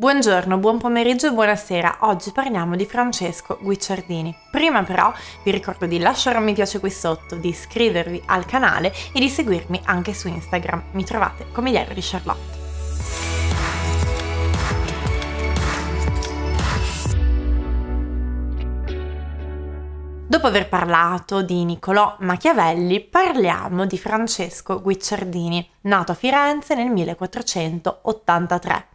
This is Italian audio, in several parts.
Buongiorno, buon pomeriggio e buonasera. Oggi parliamo di Francesco Guicciardini. Prima però vi ricordo di lasciare un mi piace qui sotto, di iscrivervi al canale e di seguirmi anche su Instagram. Mi trovate come Diario di Charlotte. Dopo aver parlato di Niccolò Machiavelli, parliamo di Francesco Guicciardini, nato a Firenze nel 1483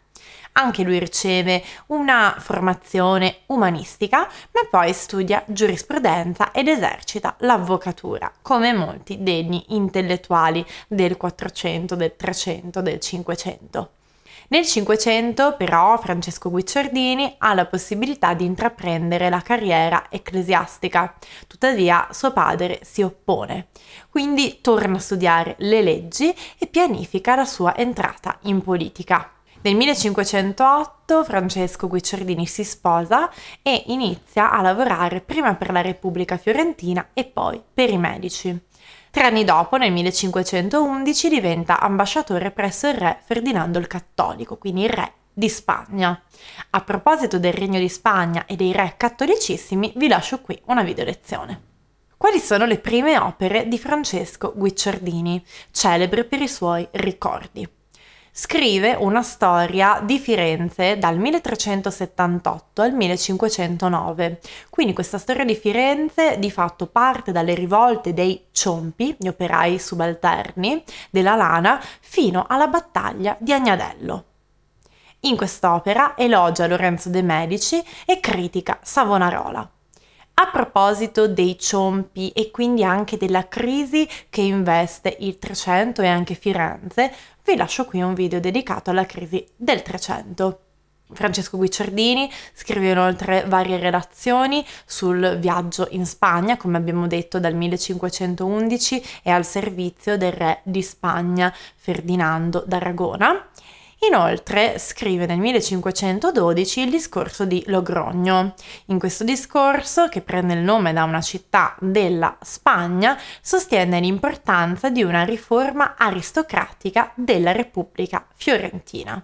anche lui riceve una formazione umanistica, ma poi studia giurisprudenza ed esercita l'avvocatura, come molti degni intellettuali del 400, del 300, del 500. Nel 500 però Francesco Guicciardini ha la possibilità di intraprendere la carriera ecclesiastica, tuttavia suo padre si oppone, quindi torna a studiare le leggi e pianifica la sua entrata in politica. Nel 1508 Francesco Guicciardini si sposa e inizia a lavorare prima per la Repubblica Fiorentina e poi per i Medici. Tre anni dopo, nel 1511, diventa ambasciatore presso il re Ferdinando il Cattolico, quindi il re di Spagna. A proposito del Regno di Spagna e dei re cattolicissimi, vi lascio qui una video lezione. Quali sono le prime opere di Francesco Guicciardini, celebre per i suoi ricordi? scrive una storia di Firenze dal 1378 al 1509. Quindi questa storia di Firenze di fatto parte dalle rivolte dei Ciompi, gli operai subalterni della lana, fino alla battaglia di Agnadello. In quest'opera elogia Lorenzo de' Medici e critica Savonarola. A proposito dei ciompi e quindi anche della crisi che investe il 300 e anche Firenze, vi lascio qui un video dedicato alla crisi del 300. Francesco Guicciardini scrive inoltre varie relazioni sul viaggio in Spagna, come abbiamo detto dal 1511 e al servizio del re di Spagna Ferdinando d'Aragona Inoltre scrive nel 1512 il discorso di Logrogno. In questo discorso, che prende il nome da una città della Spagna, sostiene l'importanza di una riforma aristocratica della Repubblica fiorentina.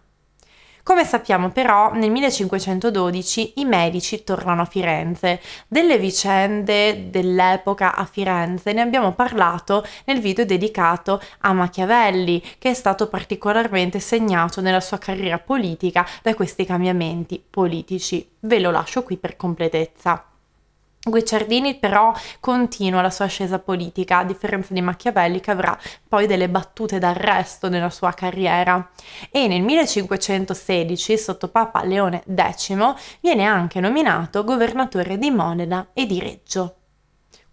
Come sappiamo però nel 1512 i Medici tornano a Firenze. Delle vicende dell'epoca a Firenze ne abbiamo parlato nel video dedicato a Machiavelli che è stato particolarmente segnato nella sua carriera politica da questi cambiamenti politici. Ve lo lascio qui per completezza. Guicciardini però continua la sua ascesa politica, a differenza di Machiavelli che avrà poi delle battute d'arresto nella sua carriera. E nel 1516, sotto Papa Leone X, viene anche nominato governatore di Moneda e di Reggio.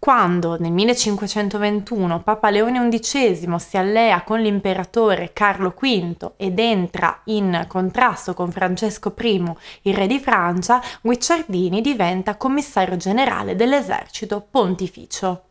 Quando nel 1521 Papa Leone XI si allea con l'imperatore Carlo V ed entra in contrasto con Francesco I, il re di Francia, Guicciardini diventa commissario generale dell'esercito pontificio.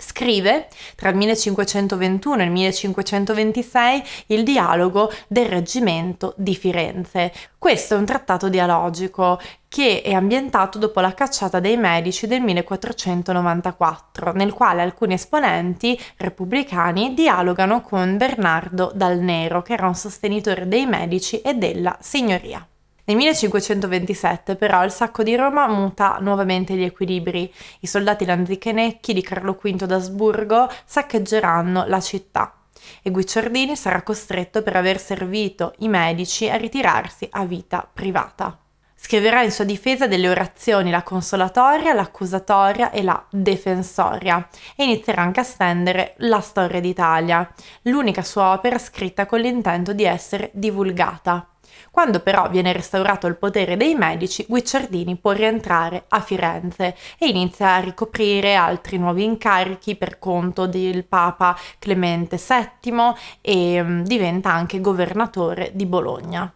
Scrive tra il 1521 e il 1526 il dialogo del reggimento di Firenze. Questo è un trattato dialogico che è ambientato dopo la cacciata dei Medici del 1494, nel quale alcuni esponenti repubblicani dialogano con Bernardo dal Nero, che era un sostenitore dei Medici e della Signoria. Nel 1527 però il sacco di Roma muta nuovamente gli equilibri. I soldati lanzichenecchi di Carlo V d'Asburgo saccheggeranno la città e Guicciardini sarà costretto per aver servito i medici a ritirarsi a vita privata. Scriverà in sua difesa delle orazioni la consolatoria, l'accusatoria e la defensoria e inizierà anche a stendere la storia d'Italia, l'unica sua opera scritta con l'intento di essere divulgata. Quando però viene restaurato il potere dei medici, Guicciardini può rientrare a Firenze e inizia a ricoprire altri nuovi incarichi per conto del Papa Clemente VII e mm, diventa anche governatore di Bologna.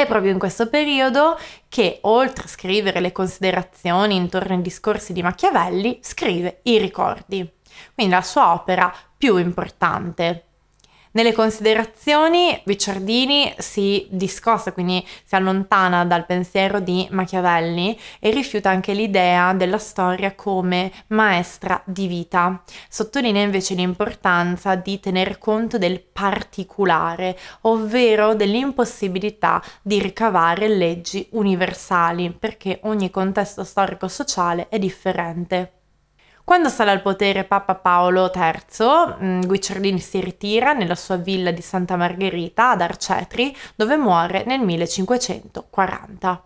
È proprio in questo periodo che, oltre a scrivere le considerazioni intorno ai discorsi di Machiavelli, scrive i ricordi, quindi la sua opera più importante. Nelle considerazioni Ricciardini si discosta, quindi si allontana dal pensiero di Machiavelli e rifiuta anche l'idea della storia come maestra di vita. Sottolinea invece l'importanza di tener conto del particolare, ovvero dell'impossibilità di ricavare leggi universali, perché ogni contesto storico-sociale è differente. Quando sale al potere Papa Paolo III, mm, Guicciardini si ritira nella sua villa di Santa Margherita ad Arcetri, dove muore nel 1540.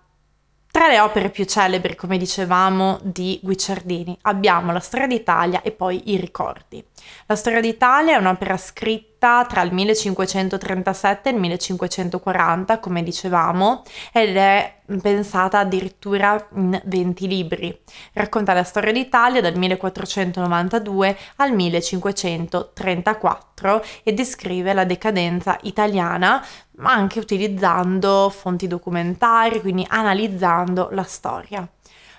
Tra le opere più celebri, come dicevamo, di Guicciardini abbiamo La storia d'Italia e poi I ricordi. La storia d'Italia è un'opera scritta scritta tra il 1537 e il 1540, come dicevamo, ed è pensata addirittura in 20 libri. Racconta la storia d'Italia dal 1492 al 1534 e descrive la decadenza italiana, ma anche utilizzando fonti documentari, quindi analizzando la storia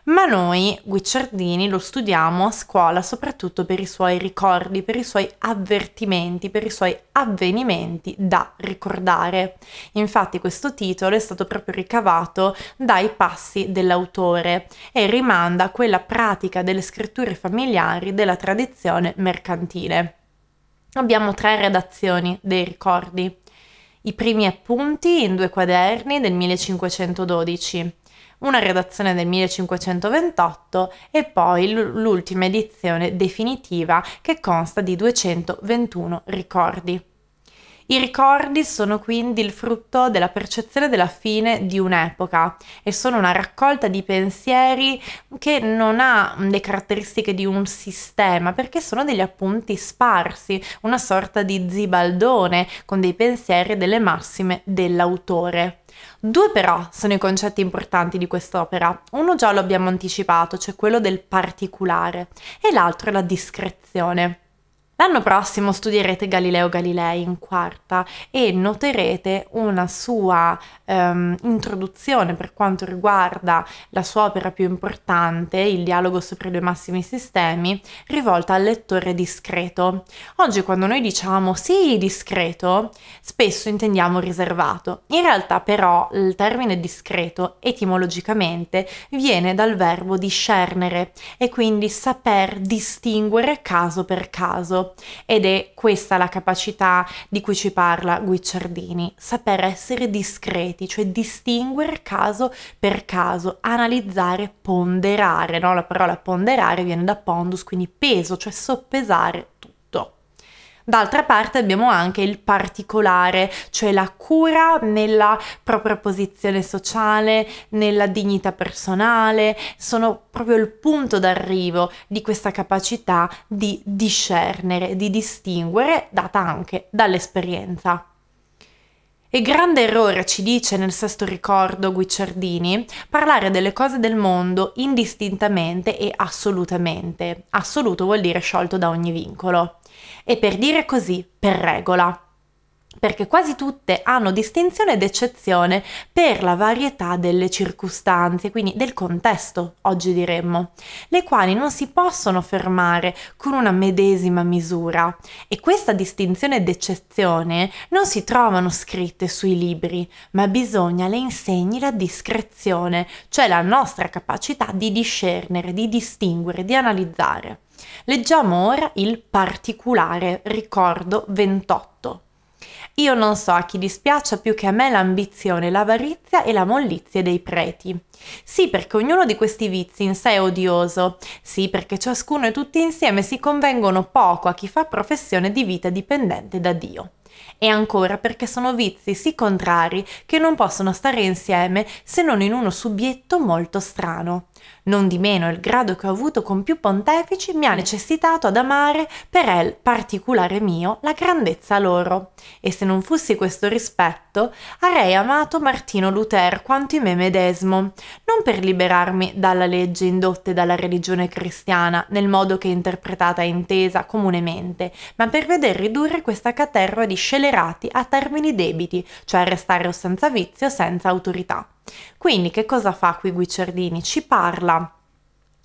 ma noi Guicciardini lo studiamo a scuola soprattutto per i suoi ricordi, per i suoi avvertimenti, per i suoi avvenimenti da ricordare. Infatti questo titolo è stato proprio ricavato dai passi dell'autore e rimanda a quella pratica delle scritture familiari della tradizione mercantile. Abbiamo tre redazioni dei ricordi. I primi appunti in due quaderni del 1512 una redazione del 1528 e poi l'ultima edizione definitiva che consta di 221 ricordi. I ricordi sono quindi il frutto della percezione della fine di un'epoca e sono una raccolta di pensieri che non ha le caratteristiche di un sistema perché sono degli appunti sparsi, una sorta di zibaldone con dei pensieri e delle massime dell'autore. Due però sono i concetti importanti di quest'opera. Uno già lo abbiamo anticipato, cioè quello del particolare, e l'altro la discrezione. L'anno prossimo studierete Galileo Galilei in quarta e noterete una sua ehm, introduzione per quanto riguarda la sua opera più importante, il dialogo sopra i due massimi sistemi, rivolta al lettore discreto. Oggi quando noi diciamo sì discreto, spesso intendiamo riservato. In realtà però il termine discreto etimologicamente viene dal verbo discernere e quindi saper distinguere caso per caso ed è questa la capacità di cui ci parla Guicciardini, saper essere discreti, cioè distinguere caso per caso, analizzare, ponderare, no? la parola ponderare viene da pondus, quindi peso, cioè soppesare D'altra parte abbiamo anche il particolare, cioè la cura nella propria posizione sociale, nella dignità personale, sono proprio il punto d'arrivo di questa capacità di discernere, di distinguere, data anche dall'esperienza. E grande errore, ci dice nel sesto ricordo Guicciardini, parlare delle cose del mondo indistintamente e assolutamente. Assoluto vuol dire sciolto da ogni vincolo. E per dire così, per regola perché quasi tutte hanno distinzione ed eccezione per la varietà delle circostanze, quindi del contesto, oggi diremmo, le quali non si possono fermare con una medesima misura e questa distinzione ed eccezione non si trovano scritte sui libri, ma bisogna le insegni la discrezione, cioè la nostra capacità di discernere, di distinguere, di analizzare. Leggiamo ora il particolare ricordo 28. Io non so a chi dispiace più che a me l'ambizione, l'avarizia e la mollizie dei preti. Sì perché ognuno di questi vizi in sé è odioso, sì perché ciascuno e tutti insieme si convengono poco a chi fa professione di vita dipendente da Dio. E ancora perché sono vizi sì contrari che non possono stare insieme se non in uno subietto molto strano. Non di meno il grado che ho avuto con più pontefici mi ha necessitato ad amare per el particolare mio la grandezza loro, e se non fossi questo rispetto, avrei amato Martino Lutero quanto in me medesimo, non per liberarmi dalla legge indotte dalla religione cristiana nel modo che è interpretata e intesa comunemente, ma per veder ridurre questa caterva di scelerati a termini debiti, cioè restare o senza vizio senza autorità. Quindi che cosa fa qui Guicciardini? Ci parla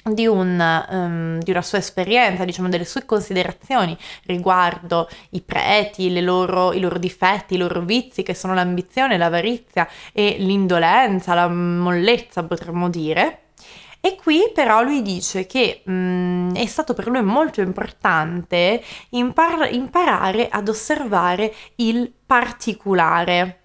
di, un, um, di, una sua esperienza, diciamo delle sue considerazioni riguardo i preti, loro, i loro difetti, i loro vizi che sono l'ambizione, l'avarizia e l'indolenza, la mollezza potremmo dire. E qui però lui dice che mh, mm, è stato per lui molto importante impar- imparare ad osservare il particolare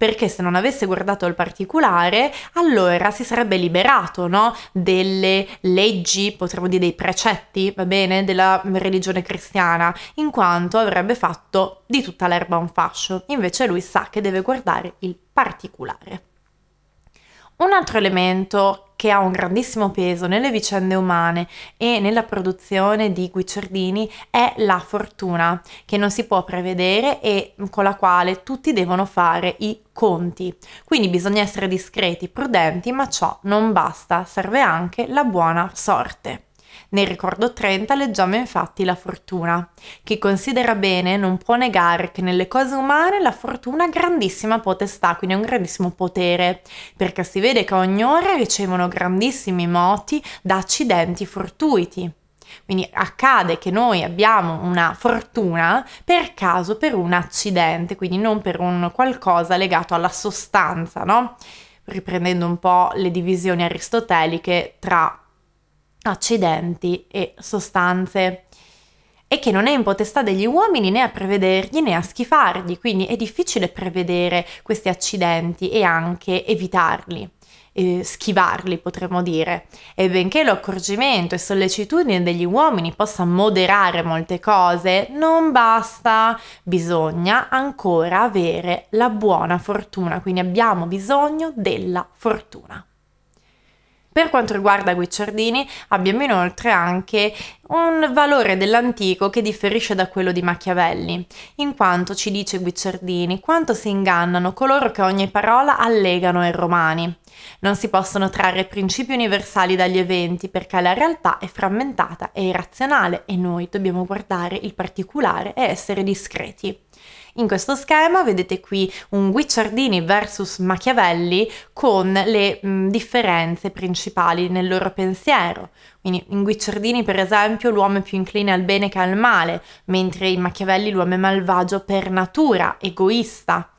perché se non avesse guardato il particolare, allora si sarebbe liberato no? delle leggi, potremmo dire dei precetti, va bene, della religione cristiana, in quanto avrebbe fatto di tutta l'erba un fascio. Invece lui sa che deve guardare il particolare. Un altro elemento che ha un grandissimo peso nelle vicende umane e nella produzione di Guicciardini è la fortuna, che non si può prevedere e con la quale tutti devono fare i conti. Quindi bisogna essere discreti, prudenti, ma ciò non basta, serve anche la buona sorte. Nel ricordo 30 leggiamo infatti la fortuna. Chi considera bene non può negare che nelle cose umane la fortuna ha grandissima potestà, quindi è un grandissimo potere, perché si vede che ogni ora ricevono grandissimi moti da accidenti fortuiti. Quindi accade che noi abbiamo una fortuna per caso, per un accidente, quindi non per un qualcosa legato alla sostanza, no? Riprendendo un po' le divisioni aristoteliche tra accidenti e sostanze e che non è in potestà degli uomini né a prevedergli né a schifargli, quindi è difficile prevedere questi accidenti e anche evitarli. Eh, schivarli, potremmo dire. E benché l'accorgimento e sollecitudine degli uomini possa moderare molte cose, non basta, bisogna ancora avere la buona fortuna, quindi abbiamo bisogno della fortuna. Per quanto riguarda Guicciardini abbiamo inoltre anche un valore dell'antico che differisce da quello di Machiavelli, in quanto ci dice Guicciardini quanto si ingannano coloro che ogni parola allegano ai romani. Non si possono trarre principi universali dagli eventi perché la realtà è frammentata e irrazionale e noi dobbiamo guardare il particolare e essere discreti. In questo schema vedete qui un Guicciardini versus Machiavelli con le mh, differenze principali nel loro pensiero. Quindi in Guicciardini, per esempio, l'uomo è più incline al bene che al male, mentre in Machiavelli l'uomo è malvagio per natura, egoista.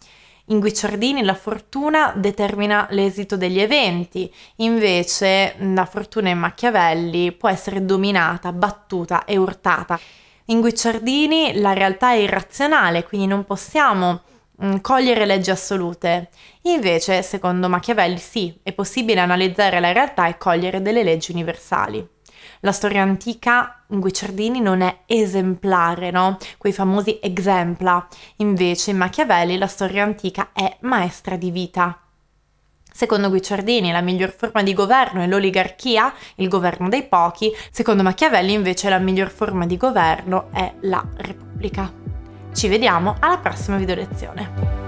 In Guicciardini la fortuna determina l'esito degli eventi, invece la fortuna in Machiavelli può essere dominata, battuta e urtata. In Guicciardini la realtà è irrazionale, quindi non possiamo mm, cogliere leggi assolute. Invece, secondo Machiavelli, sì, è possibile analizzare la realtà e cogliere delle leggi universali. La storia antica in Guicciardini non è esemplare, no? Quei famosi exempla. Invece in Machiavelli la storia antica è maestra di vita, Secondo Guicciardini la miglior forma di governo è l'oligarchia, il governo dei pochi, secondo Machiavelli invece la miglior forma di governo è la repubblica. Ci vediamo alla prossima video lezione.